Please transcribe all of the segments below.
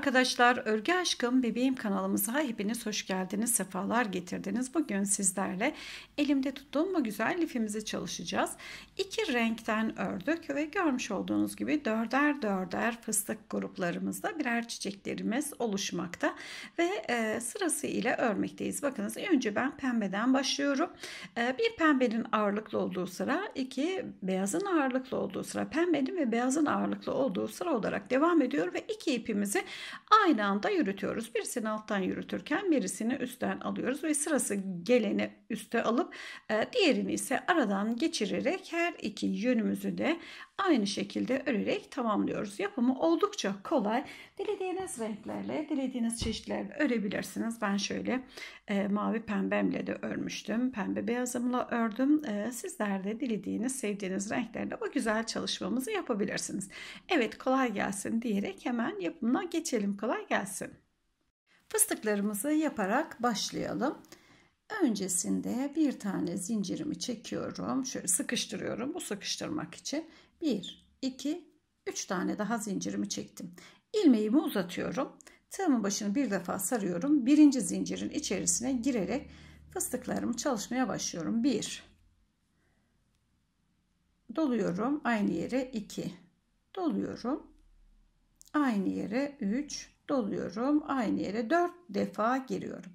arkadaşlar, Örgü Aşkım Bebeğim kanalımıza hepiniz hoş geldiniz, sefalar getirdiniz. Bugün sizlerle elimde tuttuğum bu güzel lifimizi çalışacağız. İki renkten ördük ve görmüş olduğunuz gibi dörder dörder fıstık gruplarımızda birer çiçeklerimiz oluşmakta ve e, sırası ile örmekteyiz. Bakınız önce ben pembeden başlıyorum. E, bir pembenin ağırlıklı olduğu sıra, iki beyazın ağırlıklı olduğu sıra, pembenin ve beyazın ağırlıklı olduğu sıra olarak devam ediyor ve iki ipimizi Aynı anda yürütüyoruz. Birisini alttan yürütürken birisini üstten alıyoruz ve sırası geleni üste alıp e, diğerini ise aradan geçirerek her iki yönümüzü de aynı şekilde örerek tamamlıyoruz. Yapımı oldukça kolay. Dilediğiniz renklerle, dilediğiniz çeşitlerle örebilirsiniz. Ben şöyle e, mavi pembemle de örmüştüm. Pembe beyazımla ördüm. E, sizler de dilediğiniz, sevdiğiniz renklerle bu güzel çalışmamızı yapabilirsiniz. Evet kolay gelsin diyerek hemen yapımına geçelim. Kolay gelsin. Fıstıklarımızı yaparak başlayalım. Öncesinde bir tane zincirimi çekiyorum. Şöyle sıkıştırıyorum bu sıkıştırmak için. 1, 2, 3 tane daha zincirimi çektim. İlmeğimi uzatıyorum. Tığımın başını bir defa sarıyorum. Birinci zincirin içerisine girerek fıstıklarımı çalışmaya başlıyorum. 1, doluyorum aynı yere 2, doluyorum aynı yere 3, doluyorum aynı yere 4 defa giriyorum.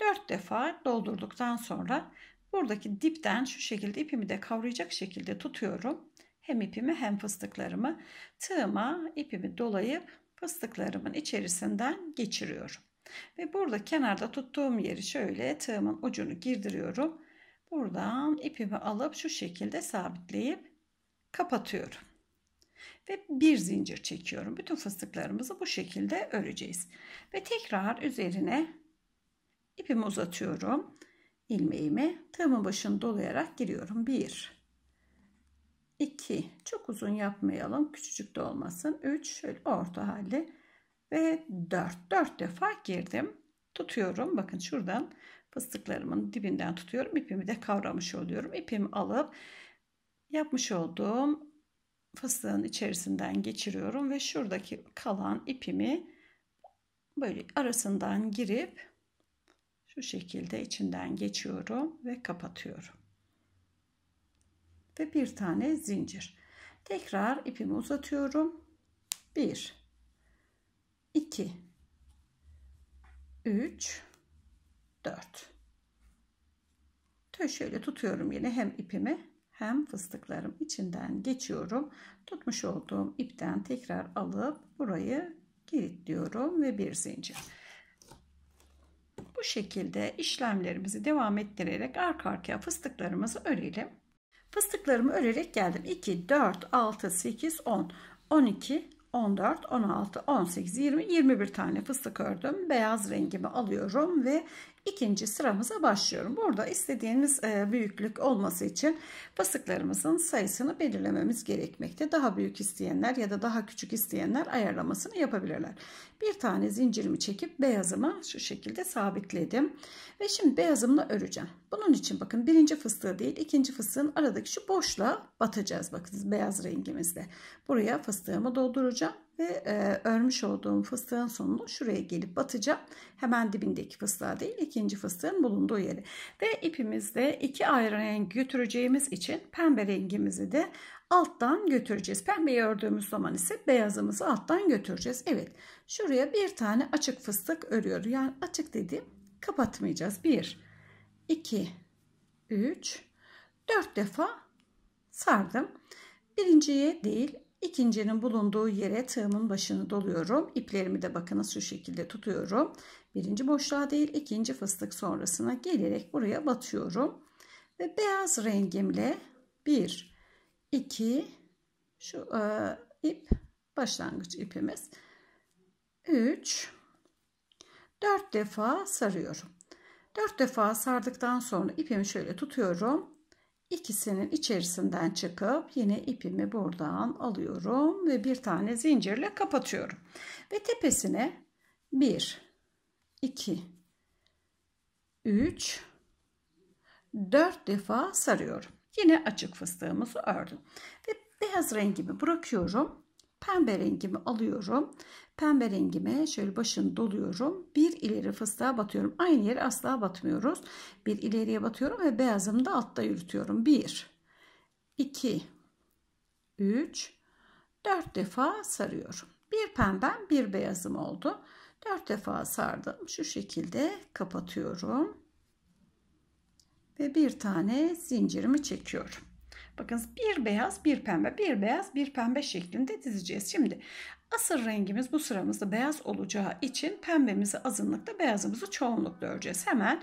4 defa doldurduktan sonra buradaki dipten şu şekilde ipimi de kavrayacak şekilde tutuyorum hem ipimi hem fıstıklarımı tığıma ipimi dolayıp fıstıklarımın içerisinden geçiriyorum. Ve burada kenarda tuttuğum yeri şöyle tığımın ucunu girdiriyorum. Buradan ipimi alıp şu şekilde sabitleyip kapatıyorum. Ve bir zincir çekiyorum. Bütün fıstıklarımızı bu şekilde öreceğiz. Ve tekrar üzerine ipimi uzatıyorum. İlmeğimi tığımın başını dolayarak giriyorum. 1 2 çok uzun yapmayalım küçücük de olmasın 3 şöyle orta halde ve 4 4 defa girdim tutuyorum bakın şuradan fıstıklarımın dibinden tutuyorum ipimi de kavramış oluyorum ipimi alıp yapmış olduğum fıstığın içerisinden geçiriyorum ve şuradaki kalan ipimi böyle arasından girip şu şekilde içinden geçiyorum ve kapatıyorum ve bir tane zincir. Tekrar ipimi uzatıyorum. 1 2 3 4 Şöyle tutuyorum yine hem ipimi hem fıstıklarım içinden geçiyorum. Tutmuş olduğum ipten tekrar alıp burayı kilitliyorum ve bir zincir. Bu şekilde işlemlerimizi devam ettirerek arka arkaya fıstıklarımızı örelim. Fıstıklarımı örerek geldim. 2, 4, 6, 8, 10, 12, 14, 16, 18, 20, 21 tane fıstık ördüm. Beyaz rengimi alıyorum ve ikinci sıramıza başlıyorum. Burada istediğimiz e, büyüklük olması için fıstıklarımızın sayısını belirlememiz gerekmekte. Daha büyük isteyenler ya da daha küçük isteyenler ayarlamasını yapabilirler bir tane zincirimi çekip beyazımı şu şekilde sabitledim. Ve şimdi beyazımla öreceğim. Bunun için bakın birinci fıstığı değil ikinci fıstığın aradaki şu boşluğa batacağız. Bakınız beyaz rengimizle. Buraya fıstığımı dolduracağım ve e, örmüş olduğum fıstığın sonunu şuraya gelip batacağım. Hemen dibindeki fıstığa değil ikinci fıstığın bulunduğu yeri. Ve ipimizde iki ayrı renk götüreceğimiz için pembe rengimizi de alttan götüreceğiz. Pembeyi ördüğümüz zaman ise beyazımızı alttan götüreceğiz. Evet şuraya bir tane açık fıstık örüyoruz. Yani açık dediğim kapatmayacağız. 1, 2, 3, 4 defa sardım. Birinciye değil ikincinin bulunduğu yere tığımın başını doluyorum. İplerimi de bakınız şu şekilde tutuyorum. Birinci boşluğa değil ikinci fıstık sonrasına gelerek buraya batıyorum. Ve beyaz rengimle 1, 2 şu e, ip başlangıç ipimiz 3 4 defa sarıyorum 4 defa sardıktan sonra ipimi şöyle tutuyorum ikisinin içerisinden çıkıp yine ipimi buradan alıyorum ve bir tane zincirle kapatıyorum ve tepesine 1 2 3 4 defa sarıyorum Yine açık fıstığımızı ördüm. Ve beyaz rengimi bırakıyorum. Pembe rengimi alıyorum. Pembe rengime şöyle başını doluyorum. Bir ileri fıstığa batıyorum. Aynı yere asla batmıyoruz. Bir ileriye batıyorum ve beyazımı da altta yürütüyorum. Bir, iki, üç, dört defa sarıyorum. Bir pembem bir beyazım oldu. Dört defa sardım. Şu şekilde kapatıyorum ve bir tane zincirimi çekiyorum. Bakınız bir beyaz bir pembe bir beyaz bir pembe şeklinde dizeceğiz. Şimdi asıl rengimiz bu sıramızda beyaz olacağı için pembemizi azınlıkta beyazımızı çoğunlukta öreceğiz. Hemen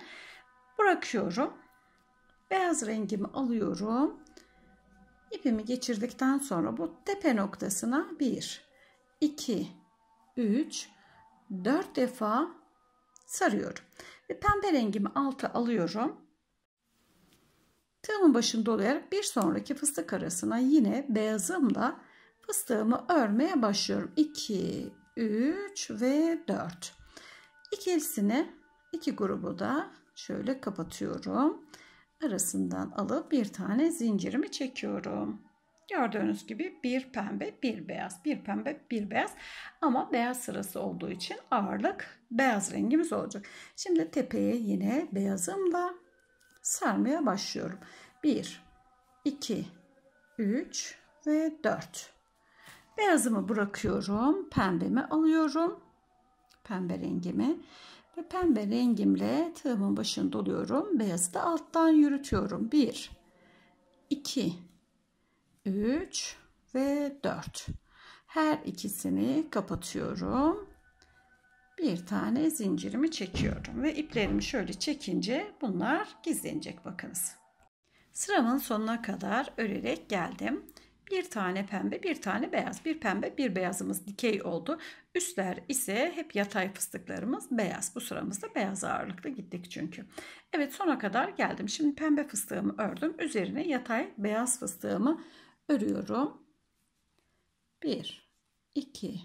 bırakıyorum. Beyaz rengimi alıyorum. İpimi geçirdikten sonra bu tepe noktasına 1, 2, 3, 4 defa sarıyorum. Ve pembe rengimi alta alıyorum. Tığımın başını dolayarak bir sonraki fıstık arasına yine beyazımla fıstığımı örmeye başlıyorum. 2, 3 ve 4. İkisini, iki grubu da şöyle kapatıyorum. Arasından alıp bir tane zincirimi çekiyorum. Gördüğünüz gibi bir pembe, bir beyaz, bir pembe, bir beyaz. Ama beyaz sırası olduğu için ağırlık beyaz rengimiz olacak. Şimdi tepeye yine beyazımla Sarmaya başlıyorum. 1, 2, 3 ve 4. Beyazımı bırakıyorum. Pembemi alıyorum. Pembe rengimi. Ve pembe rengimle tığımın başını doluyorum. Beyazı da alttan yürütüyorum. 1, 2, 3 ve 4. Her ikisini kapatıyorum bir tane zincirimi çekiyorum ve iplerimi şöyle çekince bunlar gizlenecek bakınız. Sıramın sonuna kadar örerek geldim. Bir tane pembe, bir tane beyaz, bir pembe, bir beyazımız dikey oldu. Üstler ise hep yatay fıstıklarımız beyaz. Bu sıramızda beyaz ağırlıklı gittik çünkü. Evet sona kadar geldim. Şimdi pembe fıstığımı ördüm. Üzerine yatay beyaz fıstığımı örüyorum. 1, 2,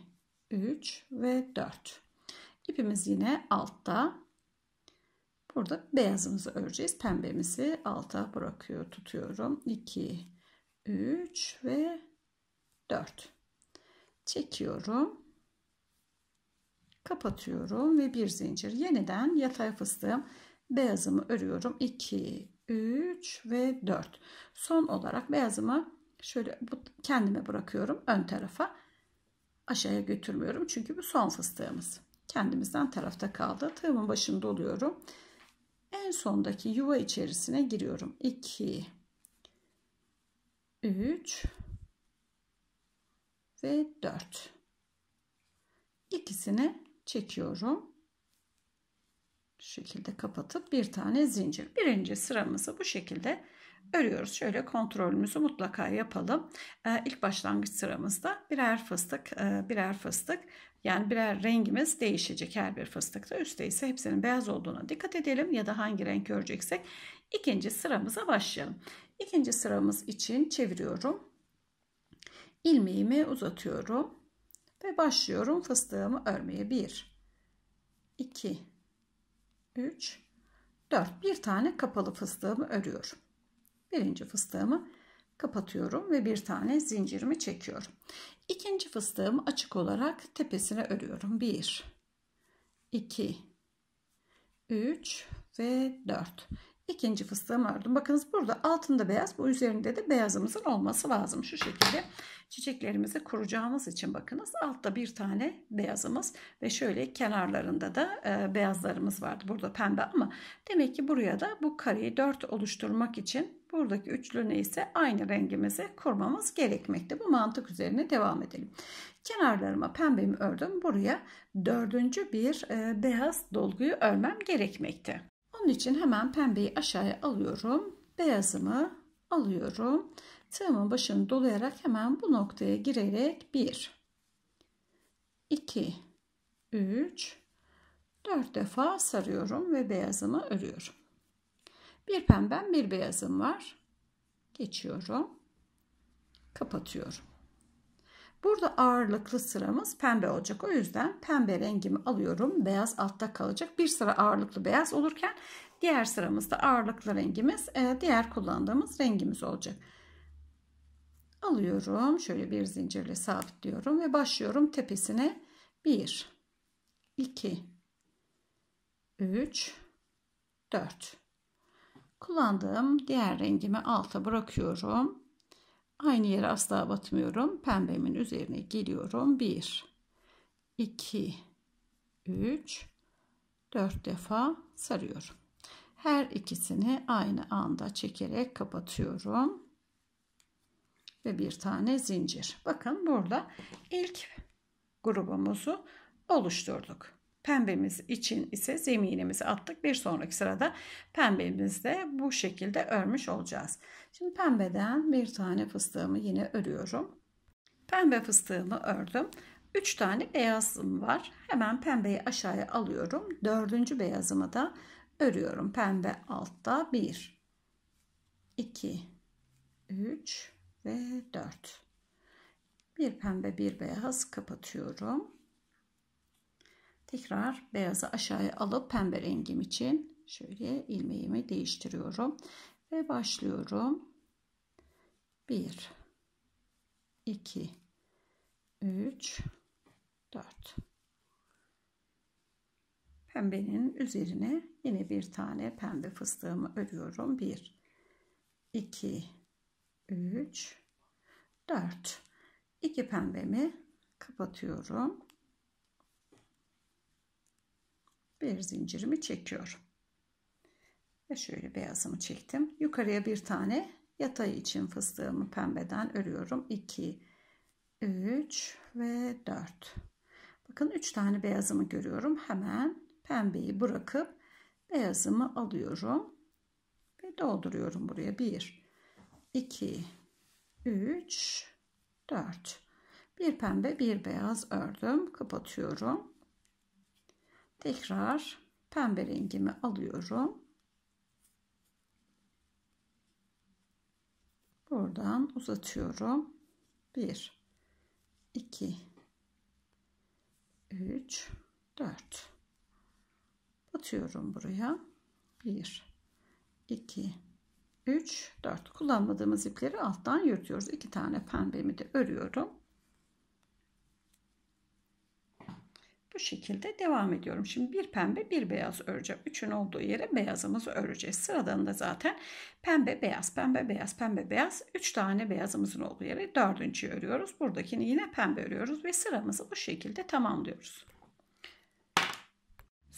3 ve 4. İpimiz yine altta. Burada beyazımızı öreceğiz. Pembemizi alta bırakıyor tutuyorum. 2 3 ve 4. Çekiyorum. Kapatıyorum ve bir zincir. Yeniden yatay fıstığım beyazımı örüyorum. 2 3 ve 4. Son olarak beyazımı şöyle kendime bırakıyorum ön tarafa. Aşağıya götürmüyorum çünkü bu son fıstığımız kendimizden tarafta kaldı. Tığımın başında oluyorum. En sondaki yuva içerisine giriyorum. 2 3 ve 4 İkisini çekiyorum. Şu şekilde kapatıp bir tane zincir. Birinci sıramızı bu şekilde örüyoruz. Şöyle kontrolümüzü mutlaka yapalım. Ee, ilk başlangıç sıramızda birer fıstık, e, birer fıstık yani birer rengimiz değişecek her bir fıstıkta. Üstte ise hepsinin beyaz olduğuna dikkat edelim ya da hangi renk göreceksek. ikinci sıramıza başlayalım. İkinci sıramız için çeviriyorum. ilmeğimi uzatıyorum. Ve başlıyorum fıstığımı örmeye. 1, 2, 3, 4. Bir tane kapalı fıstığımı örüyorum. Birinci fıstığımı kapatıyorum ve bir tane zincirimi çekiyorum. İkinci fıstığımı açık olarak tepesine örüyorum. 1, 2, 3 ve 4. İkinci fıstığımı ördüm. Bakınız burada altında beyaz, bu üzerinde de beyazımızın olması lazım. Şu şekilde çiçeklerimizi kuracağımız için bakınız altta bir tane beyazımız ve şöyle kenarlarında da e, beyazlarımız vardı. Burada pembe ama demek ki buraya da bu kareyi 4 oluşturmak için buradaki üçlü neyse aynı rengimizi kurmamız gerekmekte. Bu mantık üzerine devam edelim. Kenarlarıma pembemi ördüm. Buraya dördüncü bir e, beyaz dolguyu örmem gerekmekte. Onun için hemen pembeyi aşağıya alıyorum. Beyazımı alıyorum. Tığımın başını dolayarak hemen bu noktaya girerek 1 2 3 4 defa sarıyorum ve beyazımı örüyorum. Bir pembem bir beyazım var. Geçiyorum. Kapatıyorum. Burada ağırlıklı sıramız pembe olacak. O yüzden pembe rengimi alıyorum. Beyaz altta kalacak. Bir sıra ağırlıklı beyaz olurken diğer sıramızda ağırlıklı rengimiz e, diğer kullandığımız rengimiz olacak. Alıyorum. Şöyle bir zincirle sabitliyorum ve başlıyorum tepesine. 1 2 3 4 Kullandığım diğer rengimi alta bırakıyorum. Aynı yere asla batmıyorum. Pembemin üzerine geliyorum. 1, 2, 3, 4 defa sarıyorum. Her ikisini aynı anda çekerek kapatıyorum. Ve bir tane zincir. Bakın burada ilk grubumuzu oluşturduk. Pembemiz için ise zeminimizi attık. Bir sonraki sırada pembemizde bu şekilde örmüş olacağız. Şimdi pembeden bir tane fıstığımı yine örüyorum. Pembe fıstığımı ördüm. 3 tane beyazım var. Hemen pembeyi aşağıya alıyorum. Dördüncü beyazımı da örüyorum. Pembe altta 1, 2, 3 ve 4. Bir pembe bir beyaz kapatıyorum tekrar beyazı aşağıya alıp pembe rengim için şöyle ilmeğimi değiştiriyorum ve başlıyorum 1 2 3 4 pembenin üzerine yine bir tane pembe fıstığımı örüyorum 1 2 3 4 İki pembemi kapatıyorum bir zincirimi çekiyorum. Ve şöyle beyazımı çektim. Yukarıya bir tane yatay için fıstığımı pembeden örüyorum. 2 3 ve 4. Bakın 3 tane beyazımı görüyorum. Hemen pembeyi bırakıp beyazımı alıyorum ve dolduruyorum buraya. 1 2 3 4. Bir pembe, bir beyaz ördüm. Kapatıyorum tekrar pembe rengimi alıyorum. Buradan uzatıyorum. 1 2 3 4 Batıyorum buraya. 1 2 3 4 kullanmadığımız ipleri alttan yırtıyoruz. 2 tane pembemi de örüyorum. bu şekilde devam ediyorum. Şimdi bir pembe bir beyaz öreceğim. Üçün olduğu yere beyazımızı öreceğiz. Sıradan da zaten pembe beyaz pembe beyaz pembe beyaz Üç tane beyazımızın olduğu yere dördüncü örüyoruz. Buradakini yine pembe örüyoruz ve sıramızı bu şekilde tamamlıyoruz.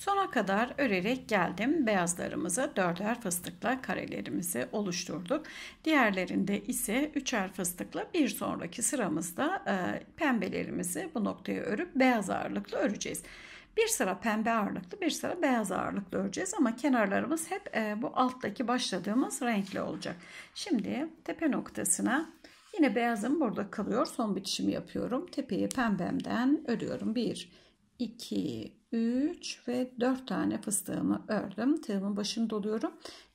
Sona kadar örerek geldim. Beyazlarımızı dörder fıstıkla karelerimizi oluşturduk. Diğerlerinde ise üçer fıstıkla bir sonraki sıramızda e, pembelerimizi bu noktaya örüp beyaz ağırlıklı öreceğiz. Bir sıra pembe ağırlıklı bir sıra beyaz ağırlıklı öreceğiz ama kenarlarımız hep e, bu alttaki başladığımız renkli olacak. Şimdi tepe noktasına yine beyazım burada kalıyor. Son bitişimi yapıyorum. Tepeyi pembemden örüyorum. 1, 2, 3 ve 4 tane fıstığımı ördüm. Tığımın başını doluyorum.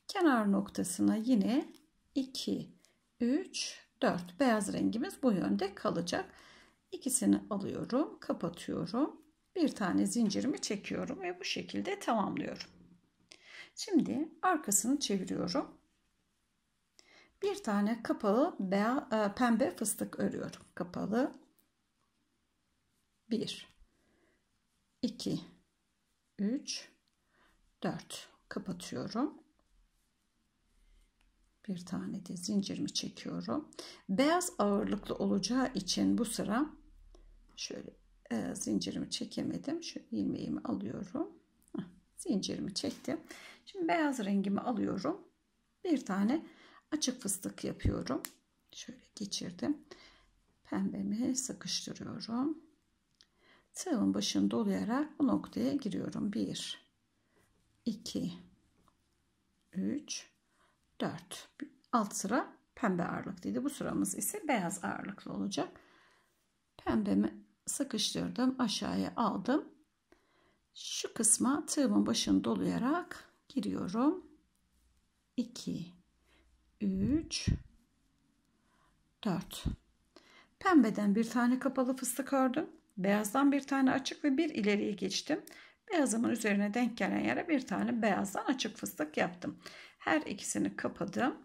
Kenar noktasına yine 2, 3, 4 beyaz rengimiz bu yönde kalacak. İkisini alıyorum, kapatıyorum. Bir tane zincirimi çekiyorum ve bu şekilde tamamlıyorum. Şimdi arkasını çeviriyorum. Bir tane kapalı e, pembe fıstık örüyorum. Kapalı 1 2 3 4 kapatıyorum. Bir tane de zincirimi çekiyorum. Beyaz ağırlıklı olacağı için bu sıra şöyle e, zincirimi çekemedim. Şu ilmeğimi alıyorum. Heh, zincirimi çektim. Şimdi beyaz rengimi alıyorum. Bir tane açık fıstık yapıyorum. Şöyle geçirdim. Pembemi sıkıştırıyorum. Tığımın başını dolayarak bu noktaya giriyorum. 1, 2, 3, 4. Alt sıra pembe ağırlıklıydı. Bu sıramız ise beyaz ağırlıklı olacak. Pembemi sıkıştırdım. Aşağıya aldım. Şu kısma tığımın başını dolayarak giriyorum. 2, 3, 4. Pembeden bir tane kapalı fıstık ördüm. Beyazdan bir tane açık ve bir ileriye geçtim. Beyazımın üzerine denk gelen yere bir tane beyazdan açık fıstık yaptım. Her ikisini kapadım.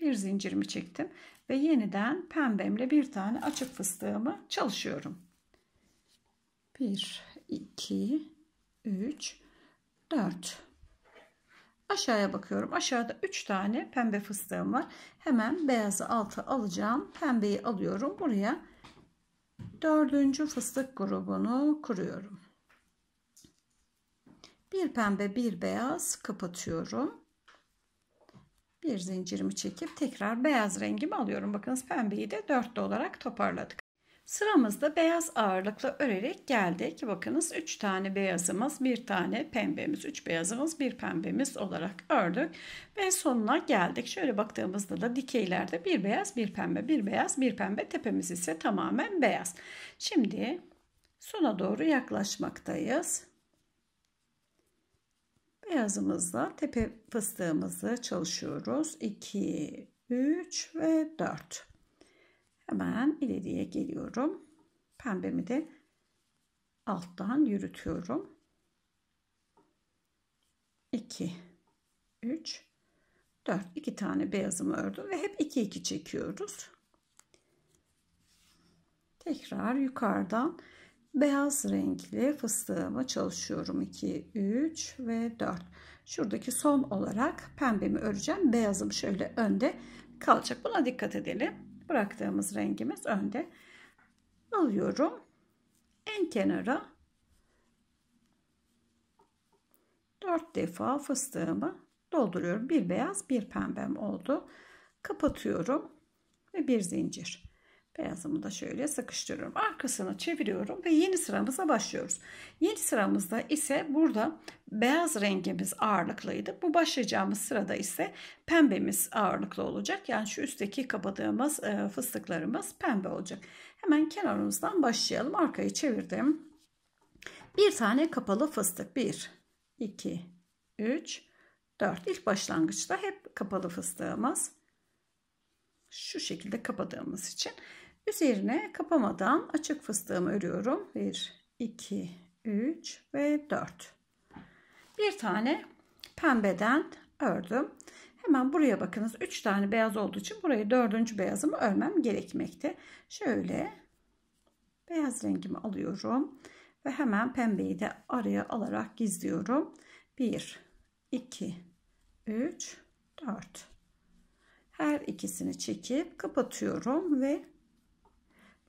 Bir zincirimi çektim ve yeniden pembemle bir tane açık fıstığımı çalışıyorum. 1, 2, 3, 4. Aşağıya bakıyorum. Aşağıda 3 tane pembe fıstığım var. Hemen beyazı alta alacağım. Pembeyi alıyorum. Buraya dördüncü fıstık grubunu kuruyorum. Bir pembe bir beyaz kapatıyorum. Bir zincirimi çekip tekrar beyaz rengimi alıyorum. Bakınız pembeyi de dörtlü olarak toparladık. Sıramızda beyaz ağırlıklı örerek geldik. Bakınız 3 tane beyazımız, 1 tane pembemiz, 3 beyazımız, 1 pembemiz olarak ördük. Ve sonuna geldik. Şöyle baktığımızda da dikeylerde bir beyaz, bir pembe, bir beyaz, bir pembe. Tepemiz ise tamamen beyaz. Şimdi sona doğru yaklaşmaktayız. Beyazımızla tepe fıstığımızı çalışıyoruz. 2, 3 ve 4. Hemen ileriye geliyorum. Pembemi de alttan yürütüyorum. 2 3 4 2 tane beyazımı ördüm ve hep 2 2 çekiyoruz. Tekrar yukarıdan beyaz renkli fıstığımı çalışıyorum 2 3 ve 4 şuradaki son olarak pembemi öreceğim beyazım şöyle önde kalacak buna dikkat edelim bıraktığımız rengimiz önde. Alıyorum. En kenara 4 defa fıstığımı dolduruyorum. Bir beyaz bir pembem oldu. Kapatıyorum ve bir zincir. Beyazımı da şöyle sıkıştırıyorum. Arkasını çeviriyorum ve yeni sıramıza başlıyoruz. Yeni sıramızda ise burada beyaz rengimiz ağırlıklıydı. Bu başlayacağımız sırada ise pembemiz ağırlıklı olacak. Yani şu üstteki kapadığımız e, fıstıklarımız pembe olacak. Hemen kenarımızdan başlayalım. Arkayı çevirdim. Bir tane kapalı fıstık. 1, 2, 3, 4. İlk başlangıçta hep kapalı fıstığımız. Şu şekilde kapadığımız için Üzerine kapamadan açık fıstığımı örüyorum. 1, 2, 3 ve 4. Bir tane pembeden ördüm. Hemen buraya bakınız. 3 tane beyaz olduğu için burayı 4. beyazımı örmem gerekmekte. Şöyle beyaz rengimi alıyorum. Ve hemen pembeyi de araya alarak gizliyorum. 1, 2, 3, 4. Her ikisini çekip kapatıyorum ve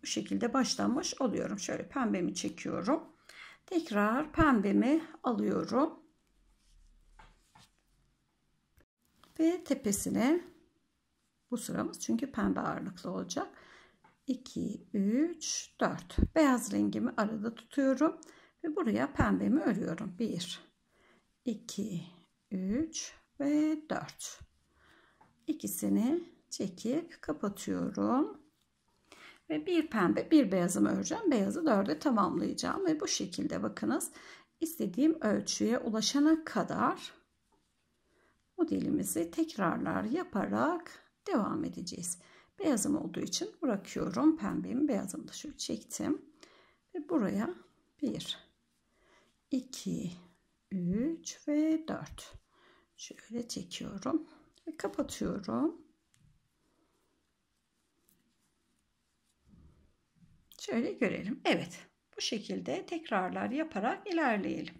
bu şekilde başlanmış oluyorum. Şöyle pembemi çekiyorum. Tekrar pembemi alıyorum. Ve tepesine bu sıramız çünkü pembe ağırlıklı olacak. 2, 3, 4. Beyaz rengimi arada tutuyorum. Ve buraya pembemi örüyorum. 1, 2, 3 ve 4. İkisini çekip kapatıyorum ve bir pembe bir beyazımı öreceğim. Beyazı dörde tamamlayacağım ve bu şekilde bakınız istediğim ölçüye ulaşana kadar modelimizi tekrarlar yaparak devam edeceğiz. Beyazım olduğu için bırakıyorum. Pembemi beyazımı da şöyle çektim. Ve buraya 1, 2, 3 ve 4. Şöyle çekiyorum ve kapatıyorum. Şöyle görelim. Evet. Bu şekilde tekrarlar yaparak ilerleyelim.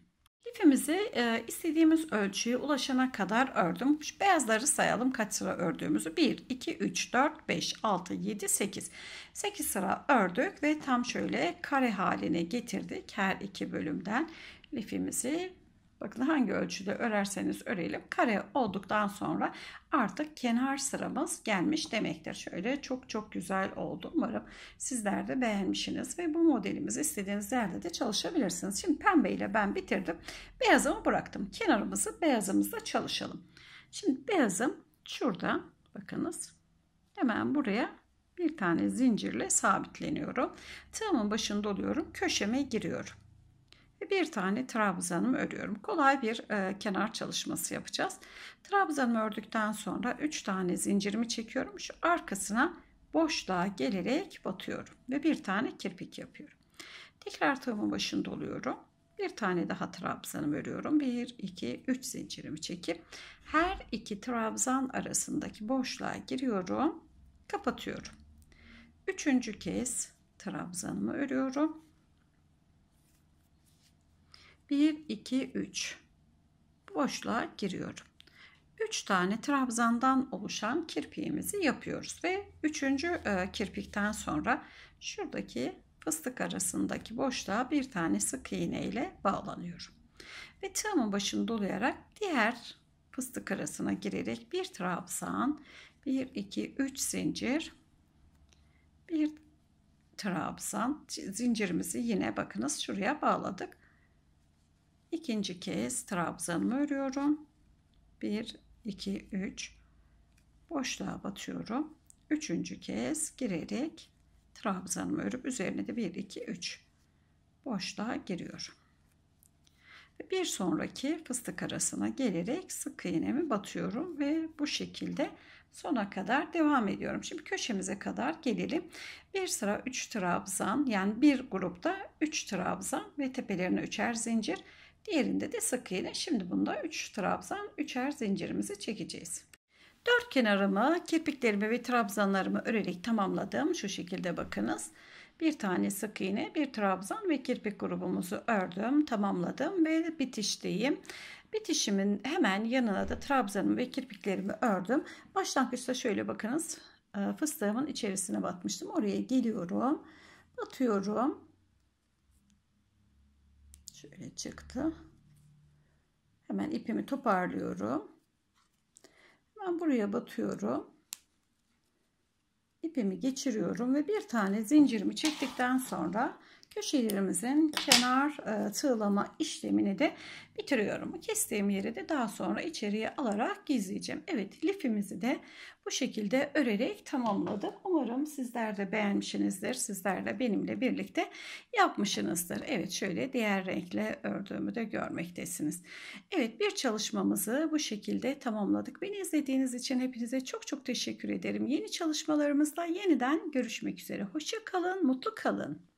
Lifimizi e, istediğimiz ölçüye ulaşana kadar ördüm. Şu beyazları sayalım kaç sıra ördüğümüzü. 1, 2, 3, 4, 5, 6, 7, 8. 8 sıra ördük ve tam şöyle kare haline getirdik her iki bölümden lifimizi Bakın hangi ölçüde örerseniz örelim. Kare olduktan sonra artık kenar sıramız gelmiş demektir. Şöyle çok çok güzel oldu. Umarım sizler de beğenmişsiniz ve bu modelimizi istediğiniz yerde de çalışabilirsiniz. Şimdi pembe ile ben bitirdim. Beyazımı bıraktım. Kenarımızı beyazımızla çalışalım. Şimdi beyazım şurada bakınız. Hemen buraya bir tane zincirle sabitleniyorum. Tığımın başını doluyorum Köşeme giriyorum bir tane trabzanımı örüyorum. Kolay bir e, kenar çalışması yapacağız. Trabzanımı ördükten sonra 3 tane zincirimi çekiyorum. Şu arkasına boşluğa gelerek batıyorum ve bir tane kirpik yapıyorum. Tekrar tığımın başında doluyorum. Bir tane daha trabzanımı örüyorum. 1, 2, 3 zincirimi çekip her iki trabzan arasındaki boşluğa giriyorum. Kapatıyorum. Üçüncü kez trabzanımı örüyorum 1, 2, 3 boşluğa giriyorum. 3 tane trabzandan oluşan kirpiğimizi yapıyoruz ve 3. E, kirpikten sonra şuradaki fıstık arasındaki boşluğa bir tane sık iğne ile bağlanıyorum. Ve tığımın başını dolayarak diğer fıstık arasına girerek bir trabzan, 1 2 3 zincir, bir trabzan zincirimizi yine bakınız şuraya bağladık ikinci kez trabzanımı örüyorum. 1 2 3 boşluğa batıyorum. Üçüncü kez girerek trabzanımı örüp üzerine de 1 2 3 boşluğa giriyorum. Ve bir sonraki fıstık arasına gelerek sık iğnemi batıyorum ve bu şekilde sona kadar devam ediyorum. Şimdi köşemize kadar gelelim. Bir sıra 3 trabzan yani bir grupta 3 trabzan ve tepelerine üçer zincir Diğerinde de sık iğne. Şimdi bunda 3 trabzan 3'er zincirimizi çekeceğiz. Dört kenarımı, kirpiklerimi ve trabzanlarımı örerek tamamladım. Şu şekilde bakınız. Bir tane sık iğne, bir trabzan ve kirpik grubumuzu ördüm, tamamladım ve bitişteyim. Bitişimin hemen yanına da trabzanımı ve kirpiklerimi ördüm. Başlangıçta şöyle bakınız. Ee, fıstığımın içerisine batmıştım. Oraya geliyorum. Batıyorum. Şöyle çıktı. Hemen ipimi toparlıyorum. Hemen buraya batıyorum. İpimi geçiriyorum ve bir tane zincirimi çektikten sonra köşelerimizin kenar e, tığlama işlemini de bitiriyorum. Kestiğim yeri de daha sonra içeriye alarak gizleyeceğim. Evet lifimizi de bu şekilde örerek tamamladım. Umarım sizler de beğenmişsinizdir. Sizler de benimle birlikte yapmışsınızdır. Evet şöyle diğer renkle ördüğümü de görmektesiniz. Evet bir çalışmamızı bu şekilde tamamladık. Beni izlediğiniz için hepinize çok çok teşekkür ederim. Yeni çalışmalarımızda yeniden görüşmek üzere. Hoşça kalın, mutlu kalın.